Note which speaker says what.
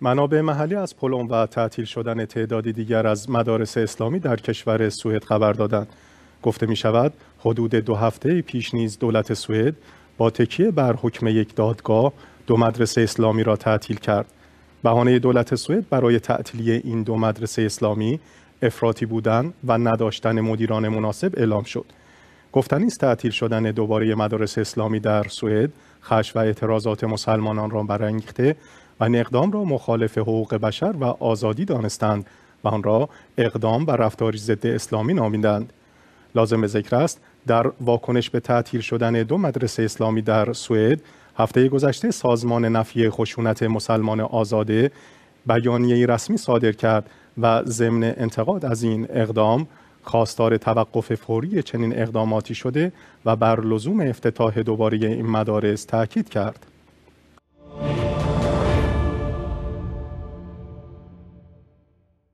Speaker 1: منابع محلی از پلم و تعطیل شدن تعدادی دیگر از مدارس اسلامی در کشور سوئد خبر دادند گفته می شود حدود دو هفته پیش نیز دولت سوئد با تکیه بر حکم یک دادگاه دو مدرسه اسلامی را تعطیل کرد بهانه دولت سوئد برای تعطیلی این دو مدرسه اسلامی افراطی بودن و نداشتن مدیران مناسب اعلام شد گفتنی است تعطیل شدن دوباره مدارس اسلامی در سوئد خش و اعتراضات مسلمانان را برانگیخته و این اقدام را مخالف حقوق بشر و آزادی دانستند و آن را اقدام و رفتاری ضد اسلامی نامیدند لازم ذکر است در واکنش به تعطیل شدن دو مدرسه اسلامی در سوئد هفته گذشته سازمان نفی خشونت مسلمان آزاده بیانیه رسمی صادر کرد و ضمن انتقاد از این اقدام خواستار توقف فوری چنین اقداماتی شده و بر لزوم افتتاح دوباره این مدارس تاکید کرد